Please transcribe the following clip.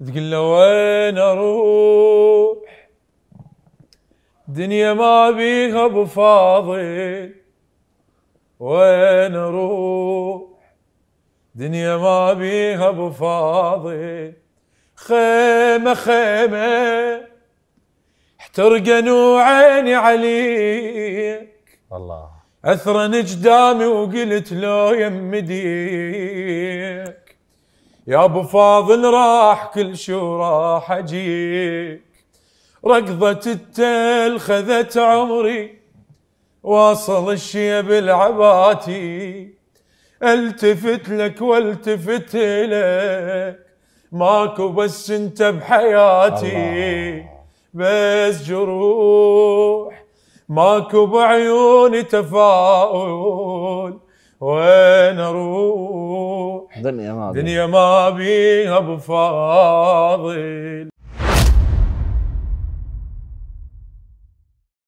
تقول له وين اروح دنيا ما بيها ابو فاضل وين اروح دنيا ما بيها ابو فاضل خيمه خيمه احترقن وعيني عليك الله اثرن قدامي وقلت لو يمديك يا ابو فاضل راح كل شو راح اجيك ركضة التل خذت عمري واصل الشيب العباتي التفت لك والتفت لك ماكو بس انت بحياتي بس جروح ماكو بعيوني تفاؤل وين اروح دنيا ما بيها بفاضل